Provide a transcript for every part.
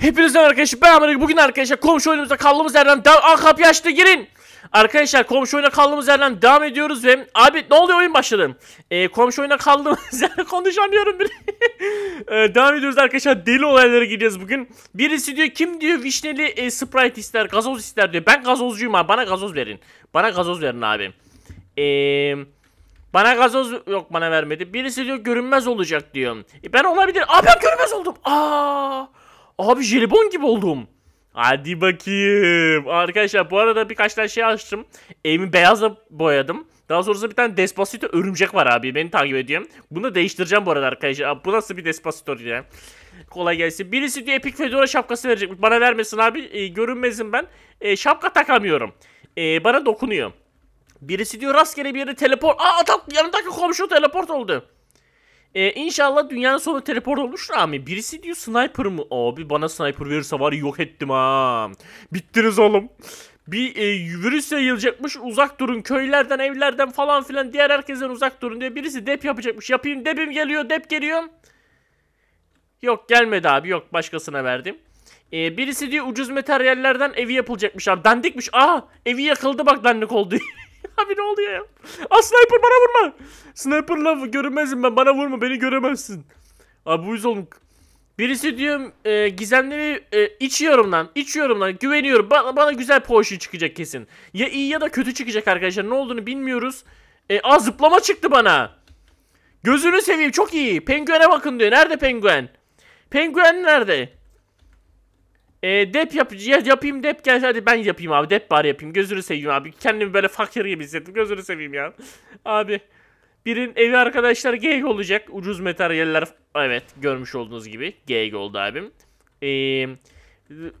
Hepinizden arkadaşlar ben Amerika. Bugün arkadaşlar komşu oyunumuzda kaldığımız yerden devam... Aa kapıyı açtı girin. Arkadaşlar komşu oyuna kaldığımız yerden devam ediyoruz ve abi ne oluyor oyun başladı. Ee, komşu oyuna kaldığımız yerden konuşamıyorum bile. ee, devam ediyoruz arkadaşlar deli olaylara gideceğiz bugün. Birisi diyor kim diyor vişneli e, sprite ister gazoz ister diyor. Ben gazozcuyum abi bana gazoz verin. Bana gazoz verin abi. Eee... Bana gazoz yok bana vermedi. Birisi diyor görünmez olacak diyor. E ben olabilir. Aa ben görünmez oldum. Aa. Abi jelibon gibi oldum. Hadi bakayım. Arkadaşlar bu arada birkaç tane şey açtım. Evimi beyazla boyadım. Daha sonrasında bir tane Despacito örümcek var abi. Beni takip ediyor. Bunu da değiştireceğim bu arada arkadaşlar. Abi, bu nasıl bir Despacito ya? Kolay gelsin. Birisi diyor Epic Fedora şapkası verecek. Bana vermesin abi. E, görünmezim ben. E, şapka takamıyorum. E, bana dokunuyor. Birisi diyor rastgele bir yere teleport. Aa adam yanındaki komşu teleport oldu. Ee, inşallah dünyanın sonu teleport olmuştur abi. Birisi diyor sniper mı? Abi bana sniper verirse var yok ettim ha. Bittiniz oğlum. Bir e, virüs yayılacakmış uzak durun köylerden evlerden falan filan diğer herkesten uzak durun diye birisi dep yapacakmış. Yapayım depim geliyor dep geliyor. Yok gelmedi abi yok başkasına verdim. Ee, birisi diyor ucuz materyallerden evi yapılacakmış abi dandikmiş. Aa evi yakıldı bak dandik oldu. Abi ne oluyor ya? Aa sniper bana vurma. Sniper'la görünmezim ben. Bana vurma beni göremezsin. Abi bu yüzden Birisi diyorum e, gizemleri e, içiyorum lan. İçiyorum lan. Güveniyorum. Bana, bana güzel Porsche çıkacak kesin. Ya iyi ya da kötü çıkacak arkadaşlar. Ne olduğunu bilmiyoruz. E, aa zıplama çıktı bana. Gözünü seveyim çok iyi. Penguen'e bakın diyor. Nerede penguen? Penguen nerede? E, dep yapıcı ya, yapayım dep gel hadi ben yapayım abi dep bari yapayım gözünü seveyim abi kendimi böyle fakir gibi hissettim gözünü seveyim ya abi birin evi arkadaşlar GG olacak ucuz materyaller evet görmüş olduğunuz gibi GG oldu abim ee,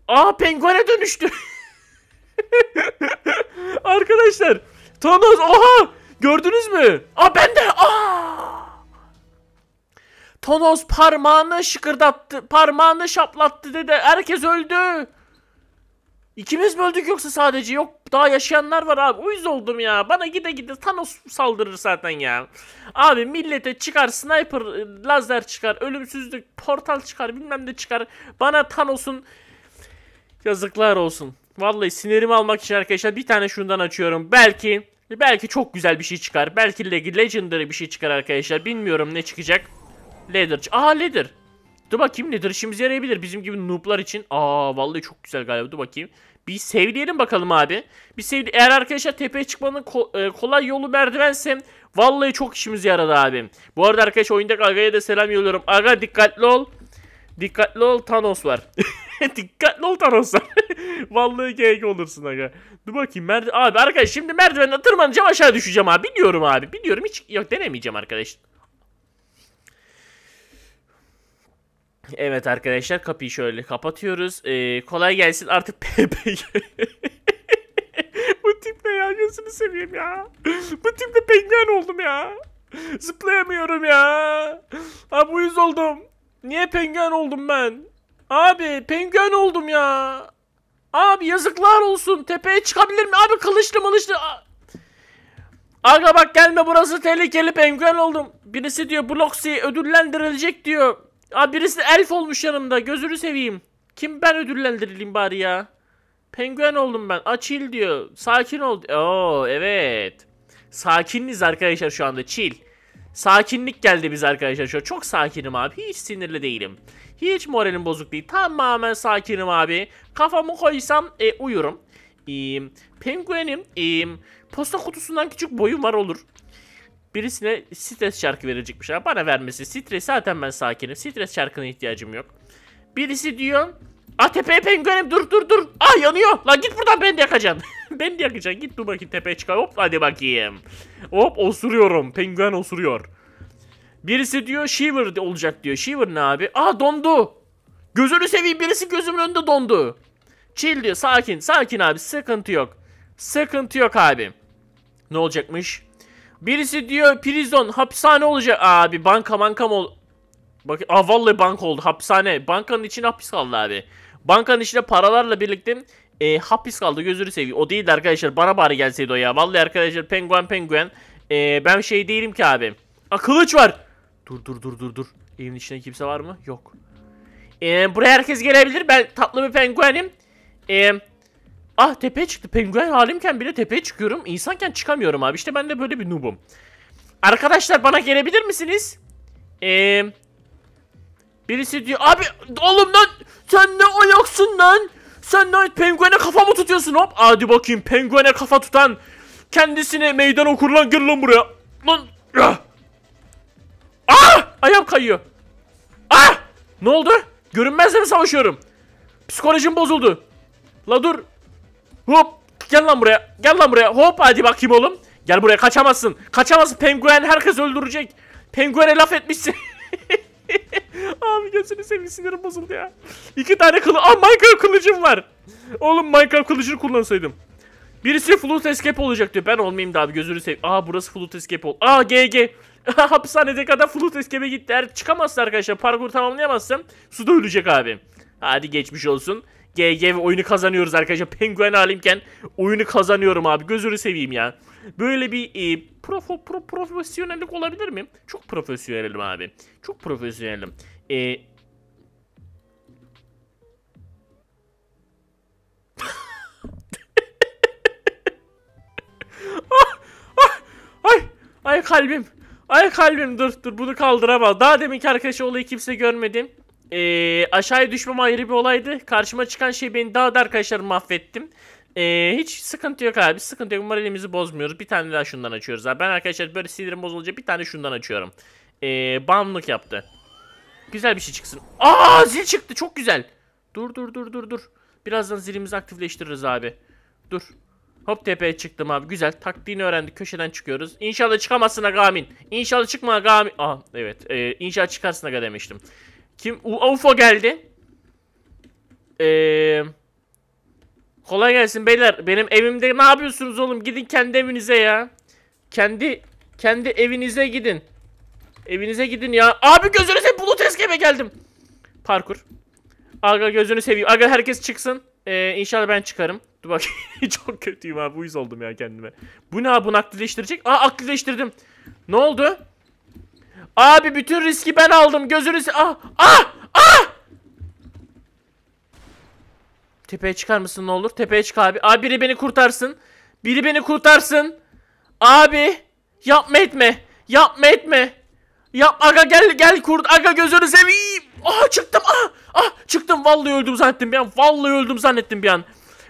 aa penguene dönüştü arkadaşlar Thanos oha gördünüz mü aa ben de aa Thanos parmağını şıkırdattı. Parmağını şaplattı dedi. Herkes öldü. İkimiz mi öldük yoksa sadece? Yok daha yaşayanlar var abi. Uyuz oldum ya. Bana gide gide Thanos saldırır zaten ya. Abi millete çıkar sniper lazer çıkar. Ölümsüzlük portal çıkar bilmem ne çıkar. Bana Thanos'un yazıklar olsun. Vallahi sinirimi almak için arkadaşlar bir tane şundan açıyorum. Belki belki çok güzel bir şey çıkar. Belki legendary bir şey çıkar arkadaşlar. Bilmiyorum ne çıkacak. Leather. Aha leather. Dur bakayım leather işimize yarayabilir. Bizim gibi nooblar için. Aa vallahi çok güzel galiba. Dur bakayım. Bir sevleyelim bakalım abi. Bir sevdi Eğer arkadaşlar tepeye çıkmanın ko e, kolay yolu merdivense vallahi çok işimize yaradı abi. Bu arada arkadaşlar oyunda Aga'ya da selam yolluyorum. Aga dikkatli ol. Dikkatli ol Thanos var. dikkatli ol Thanos var. vallahi GG olursun aga. Dur bakayım merdiven. Abi arkadaş şimdi merdivenden tırmanacağım aşağı düşeceğim abi. Biliyorum abi. Biliyorum hiç yok denemeyeceğim arkadaşlar. Evet arkadaşlar kapıyı şöyle kapatıyoruz. Ee, kolay gelsin artık PPG. Bu tip ne ya? Gözünü seveyim ya. Bu tiple penguen oldum ya. Zıplayamıyorum ya. Abi yüz oldum. Niye penguen oldum ben? Abi penguen oldum ya. Abi yazıklar olsun. Tepeye çıkabilir mi? Abi kılıçlı mılıçlı. Aga bak gelme burası tehlikeli penguen oldum. Birisi diyor Bloxy ödüllendirilecek diyor. Aa birisi elf olmuş yanımda. Gözünü seveyim. Kim ben ödüllendirileyim bari ya. Penguen oldum ben. Açil diyor. Sakin ol. Oo evet. Sakiniz arkadaşlar şu anda. Chill. Sakinlik geldi biz arkadaşlar şu an. Çok sakinim abi. Hiç sinirli değilim. Hiç moralim bozuk değil. Tamamen sakinim abi. Kafamı koysam e, uyurum. E, penguenim e, posta kutusundan küçük boyum var olur. Birisine stres şarkı verecekmiş verecekmişler. Bana vermesi. Stres zaten ben sakinim. Stres şarkına ihtiyacım yok. Birisi diyor. Ah tepeye penguenim dur dur dur. Ah yanıyor. Lan git buradan ben de yakacaksın. beni de yakacaksın. Git dur bakayım tepeye çıkar. Hop hadi bakayım. Hop osuruyorum. Penguen osuruyor. Birisi diyor Shiver olacak diyor. Shiver ne abi? Ah dondu. Gözünü seveyim birisi gözümün önünde dondu. Chill diyor sakin sakin abi sıkıntı yok. Sıkıntı yok abi. Ne olacakmış? Birisi diyor prizon hapishane olacak. Abi banka bankam ol... Bak, ah vallahi bank oldu hapishane. Bankanın içine hapis kaldı abi. Bankanın içine paralarla birlikte e, hapis kaldı gözünü seveyim. O değil arkadaşlar bana bari gelseydi o ya. Vallahi arkadaşlar penguen penguen. E, ben şey değilim ki abi. Aa kılıç var. Dur dur dur dur dur. Evin içinde kimse var mı? Yok. E, buraya herkes gelebilir. Ben tatlı bir penguenim. E, Ah tepeye çıktı. Penguen halimken bile tepeye çıkıyorum. İnsanken çıkamıyorum abi. İşte ben de böyle bir noobum. Arkadaşlar bana gelebilir misiniz? Eee... Birisi diyor abi oğlum lan sen ne ayaksın lan? Sen ne penguene kafa mı tutuyorsun hop? Hadi bakayım penguene kafa tutan kendisine meydan okur lan gel lan buraya. Lan. Ah! ah! Ayağım kayıyor. Ah! Ne oldu? Görünmezle mi savaşıyorum? Psikolojim bozuldu. La dur. Hop. Gel lan buraya. Gel lan buraya. Hop hadi bakayım oğlum. Gel buraya kaçamazsın. Kaçamazsın penguen herkes öldürecek. Penguene laf etmişsin. Abi gözünü seveyim sinirim bozuldu ya. İki tane kılı... Aa Minecraft kılıcım var. Oğlum Minecraft kılıcını kullansaydım. Birisi Flut Escape olacak diyor. Ben olmayayım da abi gözünü seveyim. Aa burası Flut Escape ol. Aa GG. Hapishanede kadar Flut Escape'e gitti. Eğer çıkamazsın arkadaşlar parkur tamamlayamazsın. Suda ölecek abi. Hadi geçmiş olsun. GG ve oyunu kazanıyoruz arkadaşlar. Penguen halimken oyunu kazanıyorum abi. Gözünü seveyim ya. Böyle bir e, profo, pro, profesyonellik olabilir mi? Çok profesyonelim abi. Çok profesyonelim. E, ah, ah, ah. Ay kalbim. Ay kalbim dur dur bunu kaldıramam. Daha deminki arkadaşı olayı kimse görmedim e, aşağıya düşmem ayrı bir olaydı. Karşıma çıkan şey beni daha da arkadaşlarım mahvettim. E, hiç sıkıntı yok abi. Sıkıntı yok. Moralimizi bozmuyoruz. Bir tane daha şundan açıyoruz abi. Ben arkadaşlar böyle sinirim bozulunca bir tane şundan açıyorum. E, bağımlılık yaptı. Güzel bir şey çıksın. Aa zil çıktı. Çok güzel. Dur dur dur dur dur. Birazdan zilimizi aktifleştiririz abi. Dur. Hop tepeye çıktım abi. Güzel. Taktiğini öğrendik. Köşeden çıkıyoruz. İnşallah çıkamazsın Agamin. İnşallah çıkma Agamin. Aa evet. E, inşallah çıkarsın Aga demiştim. Kim? U UFO geldi. Eee... Kolay gelsin beyler. Benim evimde ne yapıyorsunuz oğlum? Gidin kendi evinize ya. Kendi kendi evinize gidin. Evinize gidin ya. Abi gözünü seveyim. Bulut eskeme geldim. Parkur. Aga gözünü seveyim. Aga herkes çıksın. Ee, inşallah ben çıkarım. Dur bak. Çok kötüyüm abi. Uyuz oldum ya kendime. Bu ne abi? Bunu aktifleştirecek. Aa aktifleştirdim. Ne oldu? Abi bütün riski ben aldım. Gözünüz... Ah! Ah! Ah! Tepeye çıkar mısın ne olur? Tepeye çık abi. Abi biri beni kurtarsın. Biri beni kurtarsın. Abi. Yapma etme. Yapma etme. Yap aga gel gel kurt. Aga gözünü seveyim. Ah çıktım. Ah, ah çıktım. Vallahi öldüm zannettim bir an. Vallahi öldüm zannettim bir an.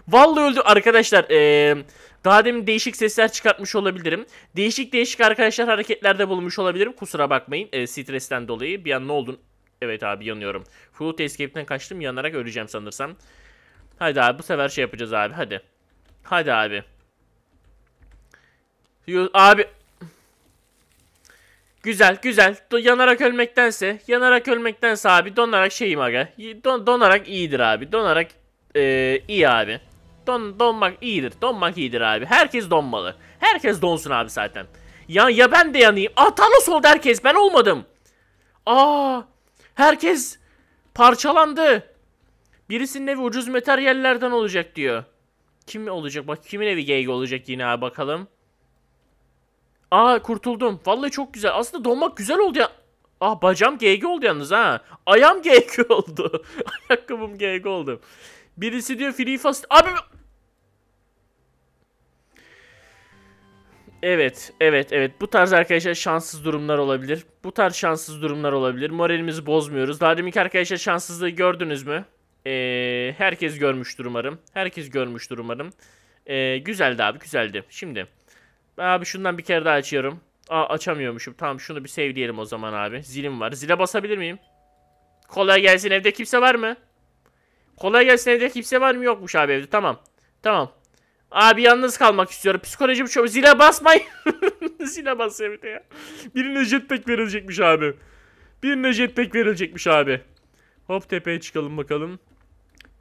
Vallahi öldüm. Arkadaşlar eee... Daha demin değişik sesler çıkartmış olabilirim. Değişik değişik arkadaşlar hareketlerde bulunmuş olabilirim. Kusura bakmayın e, stresten dolayı. Bir an ne oldun? Evet abi yanıyorum. full Escape'den kaçtım yanarak öleceğim sanırsam. Hadi abi bu sefer şey yapacağız abi hadi. Hadi abi. abi. Güzel güzel. yanarak ölmektense, yanarak ölmektense abi donarak şeyim aga. Don donarak iyidir abi. Donarak ee, iyi abi. Don, donmak iyidir. Donmak iyidir abi. Herkes donmalı. Herkes donsun abi zaten. Ya ya ben de yanayım. Aa Thanos oldu herkes. Ben olmadım. Aa herkes parçalandı. Birisinin evi ucuz materyallerden olacak diyor. Kim olacak? Bak kimin evi geyge olacak yine abi bakalım. Aa kurtuldum. Vallahi çok güzel. Aslında donmak güzel oldu ya. Ah bacağım GG oldu yalnız ha. Ayağım GG oldu. Ayakkabım GG oldu. Birisi diyor free fast. Abi Evet, evet, evet. Bu tarz arkadaşlar şanssız durumlar olabilir. Bu tarz şanssız durumlar olabilir. Moralimizi bozmuyoruz. Daha deminki arkadaşlar şanssızlığı gördünüz mü? Ee, herkes görmüştür umarım. Herkes görmüştür umarım. Ee, güzeldi abi, güzeldi. Şimdi. Abi şundan bir kere daha açıyorum. Aa açamıyormuşum. Tamam şunu bir save diyelim o zaman abi. Zilim var. Zile basabilir miyim? Kolay gelsin evde kimse var mı? Kolay gelsin evde kimse var mı? Yokmuş abi evde. Tamam. Tamam. Abi yalnız kalmak istiyorum. Psikolojim çok... Zile basmayın. Zile bas bir ya. Birine jetpack verilecekmiş abi. Birine jetpack verilecekmiş abi. Hop tepeye çıkalım bakalım.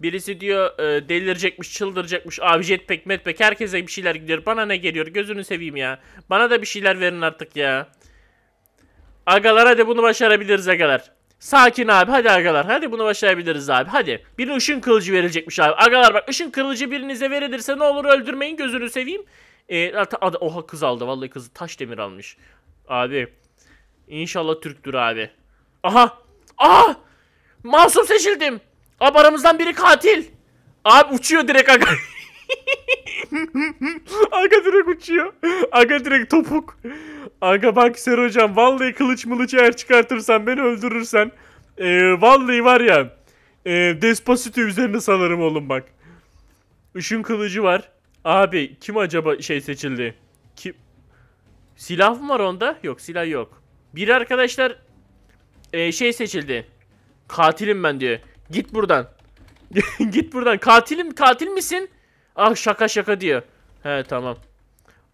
Birisi diyor e, delirecekmiş, çıldıracakmış. Abi jetpack, metpack herkese bir şeyler gidiyor. Bana ne geliyor? Gözünü seveyim ya. Bana da bir şeyler verin artık ya. Agalar hadi bunu başarabiliriz agalar. Sakin abi hadi agalar hadi bunu başarabiliriz abi hadi. Birine ışın kılıcı verilecekmiş abi. Agalar bak ışın kılıcı birinize verilirse ne olur öldürmeyin gözünü seveyim. Ee, oha kız aldı vallahi kızı taş demir almış. Abi inşallah Türktür abi. Aha aha masum seçildim. Abi aramızdan biri katil. Abi uçuyor direkt aga. Aga direkt uçuyor. Aga direkt topuk. Aga bak Ser hocam vallahi kılıç mılıç eğer çıkartırsan beni öldürürsen. Ee, vallahi var ya. E, Despacito üzerine salarım oğlum bak. Işın kılıcı var. Abi kim acaba şey seçildi? Kim? Silah mı var onda? Yok silah yok. Bir arkadaşlar e, şey seçildi. Katilim ben diyor. Git buradan. Git buradan. Katilim katil misin? Ah şaka şaka diyor. He tamam.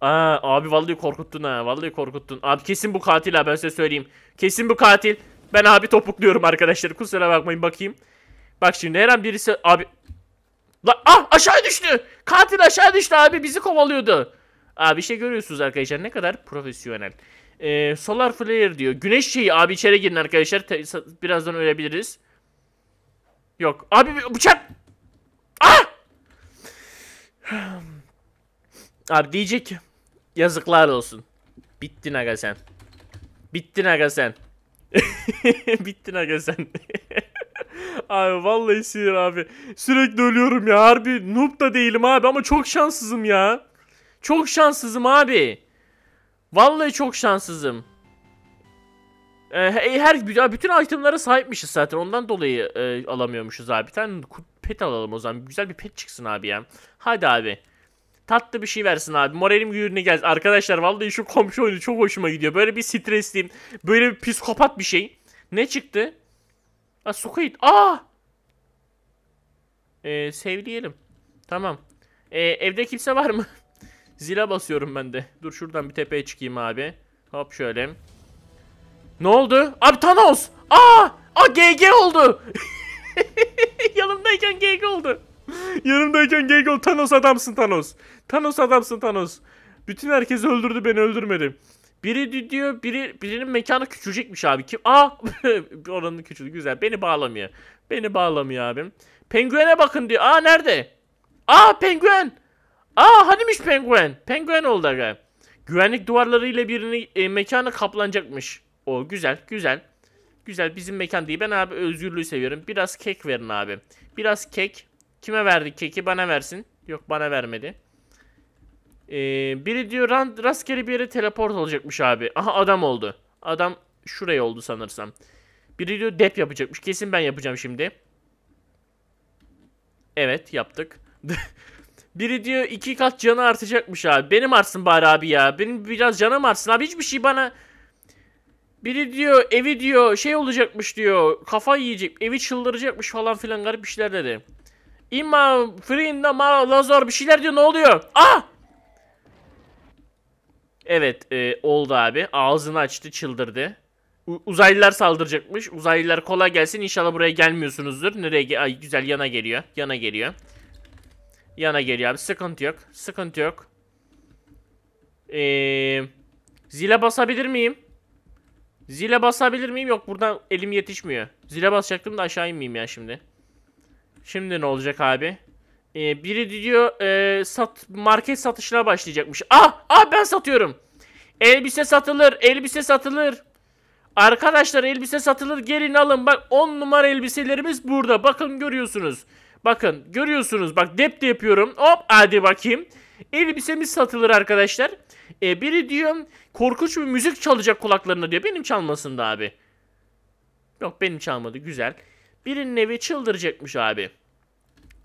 Aa, abi vallahi korkuttun ha. Vallahi korkuttun. Abi kesin bu katil ha ben size söyleyeyim. Kesin bu katil. Ben abi topukluyorum arkadaşlar. Kusura bakmayın bakayım. Bak şimdi her an birisi abi La ah aşağı düştü. Katil aşağı düştü abi bizi kovalıyordu. Abi şey görüyorsunuz arkadaşlar ne kadar profesyonel. Ee, solar flare diyor. Güneş şeyi abi içeri girin arkadaşlar. birazdan ölebiliriz. Yok. Abi bıçak Abi diyecek yazıklar olsun. Bittin aga sen. Bittin aga sen. Bittin aga sen. abi vallahi sinir abi. Sürekli ölüyorum ya. Harbi noob da değilim abi ama çok şanssızım ya. Çok şanssızım abi. Vallahi çok şanssızım. Ee, her bütün itemlara sahipmişiz zaten. Ondan dolayı e, alamıyormuşuz abi. Bir tane pet alalım o zaman. Güzel bir pet çıksın abi ya. Hadi abi tatlı bir şey versin abi. Moralim yerine gelsin. Arkadaşlar vallahi şu komşu oyunu çok hoşuma gidiyor. Böyle bir stresliyim. Böyle bir psikopat bir şey. Ne çıktı? Aa Squid. Aa! Ee, sevleyelim. Tamam. Ee, evde kimse var mı? Zile basıyorum ben de. Dur şuradan bir tepeye çıkayım abi. Hop şöyle. Ne oldu? Abi Thanos! Aa! Aa GG oldu! Yanımdayken GG oldu. Yanımdayken Gaggle Thanos adamsın Thanos. Thanos adamsın Thanos. Bütün herkes öldürdü beni öldürmedi. Biri diyor biri birinin mekanı küçülecekmiş abi. Kim? Aa oranın küçüldü güzel. Beni bağlamıyor. Beni bağlamıyor abim. Penguen'e bakın diyor. Aa nerede? Aa penguen. Aa hanimiş penguen. Penguen oldu aga. Güvenlik duvarlarıyla birini e, mekanı kaplanacakmış. O güzel güzel. Güzel bizim mekan değil. Ben abi özgürlüğü seviyorum. Biraz kek verin abi. Biraz kek. Kime verdik keki? Bana versin. Yok bana vermedi. Ee, biri diyor ran, rastgele bir yere teleport olacakmış abi. Aha adam oldu. Adam şuraya oldu sanırsam. Biri diyor dep yapacakmış. Kesin ben yapacağım şimdi. Evet yaptık. Biri diyor iki kat canı artacakmış abi. Benim artsın bari abi ya. Benim biraz canım artsın abi. Hiçbir şey bana... Biri diyor evi diyor şey olacakmış diyor. Kafa yiyecek. Evi çıldıracakmış falan filan garip şeyler dedi. İmma Free'inda Lazar bir şeyler diyor ne oluyor? Ah! Evet e, oldu abi. Ağzını açtı çıldırdı. U uzaylılar saldıracakmış. Uzaylılar kolay gelsin. İnşallah buraya gelmiyorsunuzdur. Nereye ge Ay güzel yana geliyor. Yana geliyor. Yana geliyor abi. Sıkıntı yok. Sıkıntı yok. Ee, zile basabilir miyim? Zile basabilir miyim? Yok buradan elim yetişmiyor. Zile basacaktım da aşağı inmeyeyim ya şimdi. Şimdi ne olacak abi? Ee, biri diyor e, sat, market satışına başlayacakmış. Ah! Ah ben satıyorum. Elbise satılır. Elbise satılır. Arkadaşlar elbise satılır. Gelin alın. Bak 10 numara elbiselerimiz burada. Bakın görüyorsunuz. Bakın görüyorsunuz. Bak dep de yapıyorum. Hop hadi bakayım. Elbisemiz satılır arkadaşlar. E, biri diyor korkunç bir müzik çalacak kulaklarına diyor. Benim çalmasın da abi. Yok benim çalmadı. Güzel. Birinin evi çıldıracakmış abi.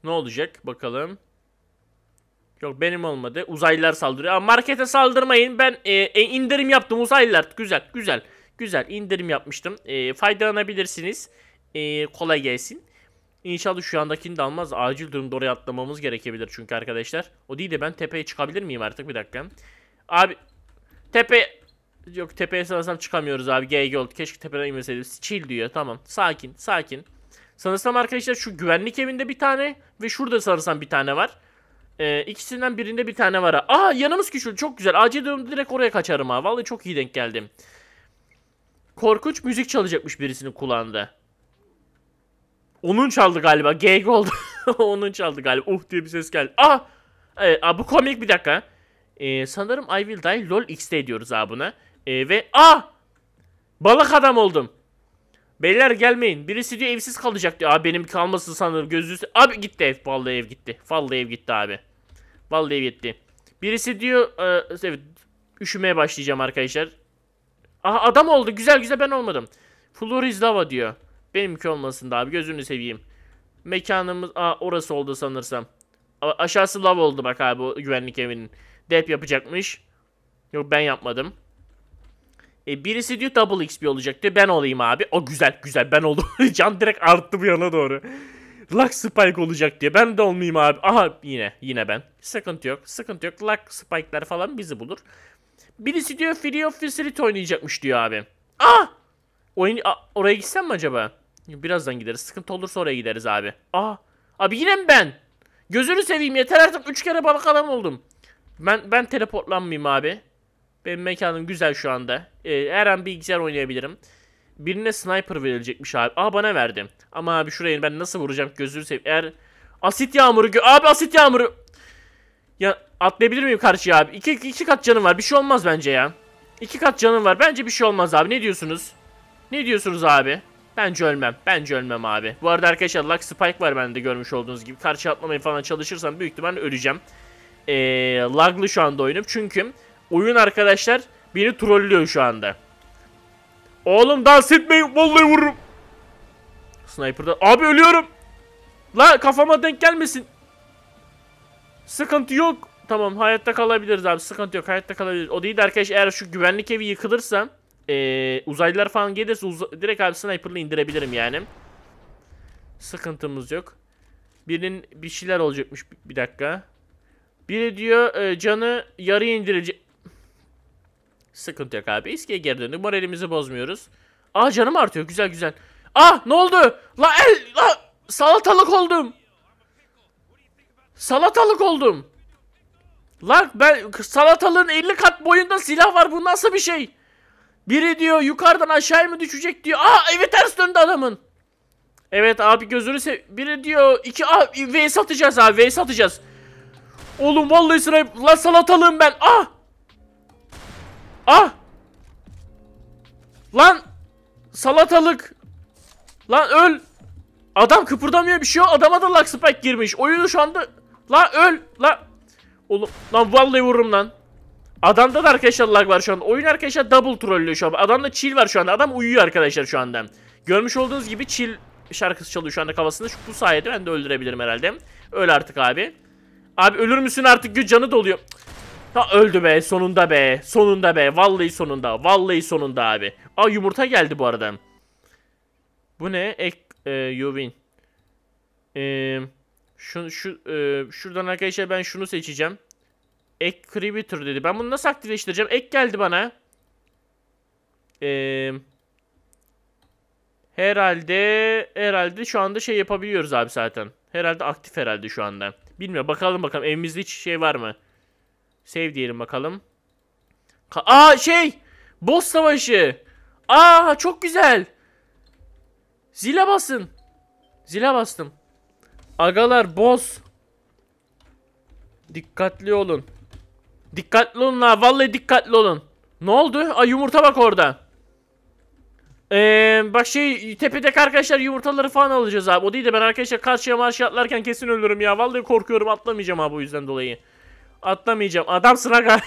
Ne olacak bakalım. Yok benim olmadı. Uzaylılar saldırıyor. Ama markete saldırmayın. Ben e, e, indirim yaptım uzaylılar. Güzel güzel. Güzel indirim yapmıştım. E, faydalanabilirsiniz. E, kolay gelsin. İnşallah şu andakini de almaz. Acil durumda oraya atlamamız gerekebilir çünkü arkadaşlar. O değil de ben tepeye çıkabilir miyim artık? Bir dakika. Abi tepe Yok tepeye sanırsam çıkamıyoruz abi. GG oldu. Keşke tepeden inmeseydim. Chill diyor. Tamam. Sakin. Sakin. Sanırsam arkadaşlar şu güvenlik evinde bir tane ve şurada sanırsam bir tane var. Ee, ikisinden birinde bir tane var. Ha. Aa yanımız küçüldü çok güzel. Acil dönümde direkt oraya kaçarım ha. Vallahi çok iyi denk geldim. Korkunç müzik çalacakmış birisinin kulağında. Onun çaldı galiba. GG oldu. Onun çaldı galiba. Uh diye bir ses geldi. Aa! Ah! Ee, aa bu komik bir dakika. Ee, sanırım I Will Die LOL X'te ediyoruz abi buna. Ee, ve aa! Balık adam oldum. Beyler gelmeyin. Birisi diyor evsiz kalacak diyor. Abi benim kalmasın sanırım. Gözü Abi gitti ev. Vallahi ev gitti. Vallahi ev gitti abi. Vallahi ev gitti. Birisi diyor e, evet üşümeye başlayacağım arkadaşlar. Aha adam oldu. Güzel güzel ben olmadım. lava diyor. Benimki olmasın da abi. Gözünü seveyim. Mekanımız aa, orası oldu sanırsam. A aşağısı lava oldu bak abi o güvenlik evinin. Dep yapacakmış. Yok ben yapmadım. E, birisi diyor double XP olacak diyor. Ben olayım abi. O güzel güzel ben oldum. Can direkt arttı bu yana doğru. Luck Spike olacak diyor. Ben de olmayayım abi. Aha yine yine ben. Sıkıntı yok. Sıkıntı yok. Luck Spike'ler falan bizi bulur. Birisi diyor Free of Facility oynayacakmış diyor abi. Aa! Ah! Oyun A oraya gitsem mi acaba? Birazdan gideriz. Sıkıntı olursa oraya gideriz abi. Aa! Ah! Abi yine mi ben? Gözünü seveyim yeter artık 3 kere balık adam oldum. Ben ben teleportlanmayayım abi. Benim mekanım güzel şu anda. Ee, her an bilgisayar oynayabilirim. Birine sniper verilecekmiş abi. Aa bana verdi. Ama abi şurayı ben nasıl vuracağım gözünü seveyim. Eğer asit yağmuru gö abi asit yağmuru. Ya atlayabilir miyim karşıya abi? İki, iki kat canım var. Bir şey olmaz bence ya. İki kat canım var. Bence bir şey olmaz abi. Ne diyorsunuz? Ne diyorsunuz abi? Bence ölmem. Bence ölmem abi. Bu arada arkadaşlar luck spike var bende görmüş olduğunuz gibi. Karşı atlamaya falan çalışırsam büyük ihtimalle öleceğim. Ee, laglı şu anda oyunum. Çünkü Oyun arkadaşlar beni trollüyor şu anda. Oğlum dans etmeyin vallahi vururum. Sniper'da abi ölüyorum. La kafama denk gelmesin. Sıkıntı yok. Tamam hayatta kalabiliriz abi sıkıntı yok hayatta kalabiliriz. O değil de arkadaş eğer şu güvenlik evi yıkılırsa ee, uzaylılar falan gelirse uza direkt abi sniper'la indirebilirim yani. Sıkıntımız yok. Birinin bir şeyler olacakmış bir dakika. Biri diyor e, canı yarı indirecek. Sıkıntı yok abi. Eskiye geri döndük. Moralimizi bozmuyoruz. Aa ah, canım artıyor. Güzel güzel. Ah ne oldu? La el la salatalık oldum. Salatalık oldum. La ben salatalığın 50 kat boyunda silah var. Bu nasıl bir şey? Biri diyor yukarıdan aşağıya mı düşecek diyor. Aa ah, evi ters döndü adamın. Evet abi gözünü se. Biri diyor iki... Aa ah, V satacağız abi V satacağız. Oğlum vallahi sıra... la salatalığım ben. Ah! Ah! Lan! Salatalık! Lan öl! Adam kıpırdamıyor bir şey yok. Adama da lag spike girmiş. Oyunu şu anda... Lan öl! Lan! Oğlum, lan vallahi vururum lan. Adamda da arkadaşlar lag var şu anda. Oyun arkadaşlar double trollüyor şu anda. Adamda chill var şu anda. Adam uyuyor arkadaşlar şu anda. Görmüş olduğunuz gibi chill şarkısı çalıyor şu anda kafasında. Şu, bu sayede ben de öldürebilirim herhalde. Öl artık abi. Abi ölür müsün artık? Canı doluyor. Ha öldü be sonunda be. Sonunda be. Vallahi sonunda. Vallahi sonunda abi. Aa yumurta geldi bu arada. Bu ne? Ek e, you win. E, şu, şu, e, şuradan arkadaşlar ben şunu seçeceğim. Ek creator dedi. Ben bunu nasıl aktifleştireceğim? Ek geldi bana. Eee... Herhalde herhalde şu anda şey yapabiliyoruz abi zaten. Herhalde aktif herhalde şu anda. Bilmiyorum bakalım bakalım evimizde hiç şey var mı? Save diyelim bakalım. Ka Aa şey! Boss savaşı! Aa çok güzel! Zile basın. Zile bastım. Agalar boss. Dikkatli olun. Dikkatli olun ha. Vallahi dikkatli olun. Ne oldu? Ay yumurta bak orada. Ee, bak şey tepedeki arkadaşlar yumurtaları falan alacağız abi. O değil de ben arkadaşlar karşıya marşı atlarken kesin ölürüm ya. Vallahi korkuyorum atlamayacağım abi bu yüzden dolayı. Atlamayacağım. Adam sıra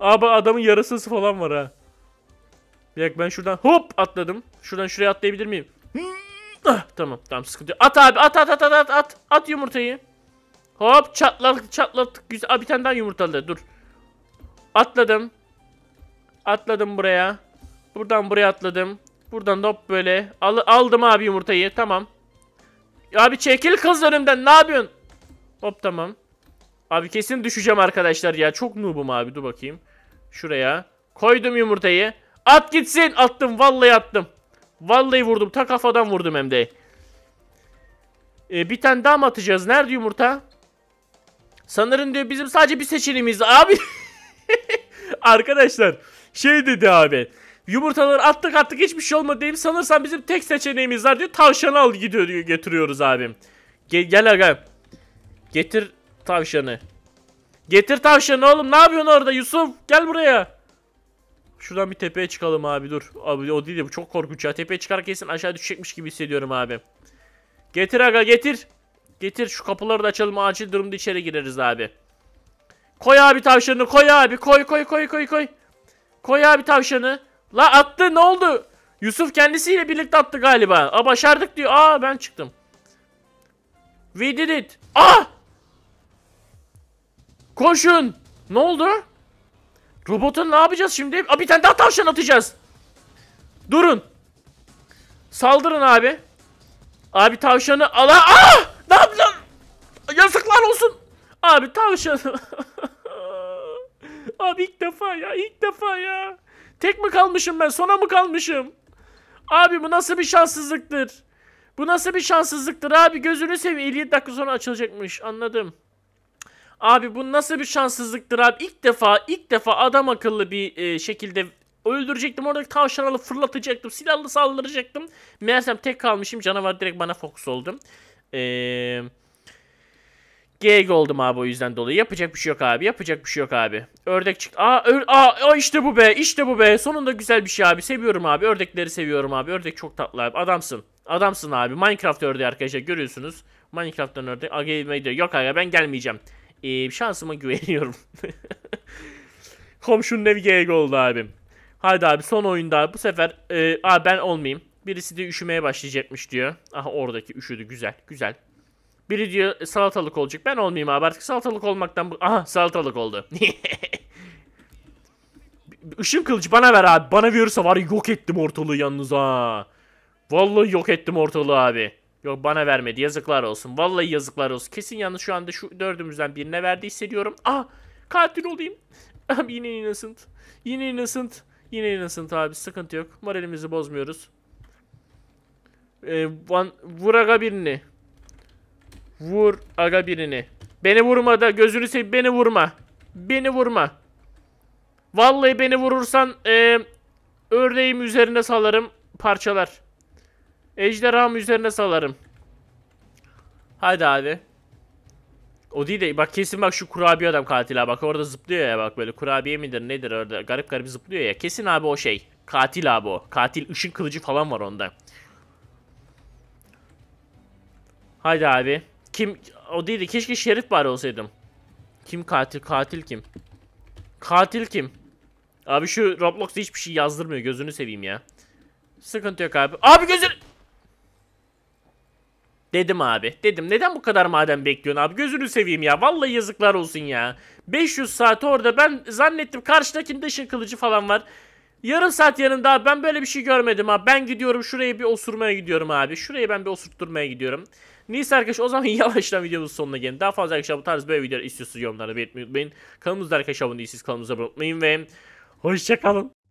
Abi adamın yarısısı falan var ha. Bir dakika ben şuradan hop atladım. Şuradan şuraya atlayabilir miyim? Hmm. ah, tamam tamam sıkıntı yok. At abi at at at at at at yumurtayı. Hop çatlattık çatlattık. Güzel. Aa, bir tane daha yumurtalı dur. Atladım. Atladım buraya. Buradan buraya atladım. Buradan da hop böyle. Al, aldım abi yumurtayı tamam. Abi çekil kız önümden ne yapıyorsun? Hop tamam. Abi kesin düşeceğim arkadaşlar ya. Çok noobum abi dur bakayım. Şuraya. Koydum yumurtayı. At gitsin. Attım vallahi attım. Vallahi vurdum. Ta kafadan vurdum hem de. Ee, bir tane daha mı atacağız? Nerede yumurta? Sanırım diyor bizim sadece bir seçeneğimiz. Abi. arkadaşlar. Şey dedi abi. Yumurtaları attık attık hiçbir şey olmadı deyip sanırsan bizim tek seçeneğimiz var diyor. Tavşanı al gidiyor diyor götürüyoruz abim. Gel gel gel. Getir tavşanı. Getir tavşanı oğlum ne yapıyorsun orada Yusuf gel buraya. Şuradan bir tepeye çıkalım abi dur. Abi o değil de bu çok korkunç ya. Tepeye çıkar kesin aşağı düşecekmiş gibi hissediyorum abi. Getir aga getir. Getir şu kapıları da açalım acil durumda içeri gireriz abi. Koy abi tavşanı koy abi koy koy koy koy koy. Koy abi tavşanı. La attı ne oldu? Yusuf kendisiyle birlikte attı galiba. Aa başardık diyor. Aa ben çıktım. We did it. Ah! Koşun. Ne oldu? Robotun ne yapacağız şimdi? Aa, bir tane daha tavşan atacağız. Durun. Saldırın abi. Abi tavşanı ala... Aa! Ah! Ne yapacağım? Yazıklar olsun. Abi tavşan. abi ilk defa ya ilk defa ya. Tek mi kalmışım ben sona mı kalmışım? Abi bu nasıl bir şanssızlıktır? Bu nasıl bir şanssızlıktır abi gözünü seveyim 57 dakika sonra açılacakmış anladım. Abi bu nasıl bir şanssızlıktır abi? İlk defa ilk defa adam akıllı bir e, şekilde öldürecektim. Oradaki tavşanı alıp fırlatacaktım. Silahlı saldıracaktım. Meğersem tek kalmışım. Canavar direkt bana fokus oldum. Eee... GG oldum abi o yüzden dolayı. Yapacak bir şey yok abi. Yapacak bir şey yok abi. Ördek çıktı. Aa, ör aa, işte bu be. İşte bu be. Sonunda güzel bir şey abi. Seviyorum abi. Ördekleri seviyorum abi. Ördek çok tatlı abi. Adamsın. Adamsın abi. Minecraft ördeği arkadaşlar görüyorsunuz. Minecraft'tan ördek. Aga yok aga ben gelmeyeceğim. Ee, şansıma güveniyorum. Komşunun evi GG oldu abim. Haydi abi son oyunda bu sefer e, aa ben olmayayım. Birisi de üşümeye başlayacakmış diyor. Aha oradaki üşüdü güzel güzel. Biri diyor e, salatalık olacak. Ben olmayayım abi artık salatalık olmaktan... Aha salatalık oldu. Işım kılıcı bana ver abi. Bana verirse var yok ettim ortalığı yalnız ha. Vallahi yok ettim ortalığı abi. Yok bana vermedi. Yazıklar olsun. Vallahi yazıklar olsun. Kesin yalnız şu anda şu dördümüzden birine verdi hissediyorum. Ah! Katil olayım. Ah, yine innocent. Yine innocent. Yine innocent abi. Sıkıntı yok. Moralimizi bozmuyoruz. Ee, van, vur aga birini. Vur aga birini. Beni vurma da gözünü seveyim beni vurma. Beni vurma. Vallahi beni vurursan e, ördeğim üzerine salarım parçalar. Ejderham üzerine salarım. Hadi abi. O değil de bak kesin bak şu kurabiye adam katil abi. Bak orada zıplıyor ya bak böyle kurabiye midir nedir orada garip garip zıplıyor ya. Kesin abi o şey. Katil abi o. Katil ışın kılıcı falan var onda. Hadi abi. Kim o değil de keşke şerif bari olsaydım. Kim katil? Katil kim? Katil kim? Abi şu Roblox'ta hiçbir şey yazdırmıyor. Gözünü seveyim ya. Sıkıntı yok abi. Abi gözün... Dedim abi. Dedim neden bu kadar madem bekliyorsun abi? Gözünü seveyim ya. Vallahi yazıklar olsun ya. 500 saat orada ben zannettim karşıdakinde ışın kılıcı falan var. Yarım saat yanında abi ben böyle bir şey görmedim abi. Ben gidiyorum şurayı bir osurmaya gidiyorum abi. Şurayı ben bir osurtturmaya gidiyorum. Neyse arkadaşlar o zaman yavaştan videomuz sonuna gelin. Daha fazla arkadaşlar bu tarz böyle videolar istiyorsunuz yorumlarda belirtmeyi unutmayın. Kanalımızda arkadaşlar abone değilsiniz kanalımıza abone olmayı unutmayın ve hoşçakalın.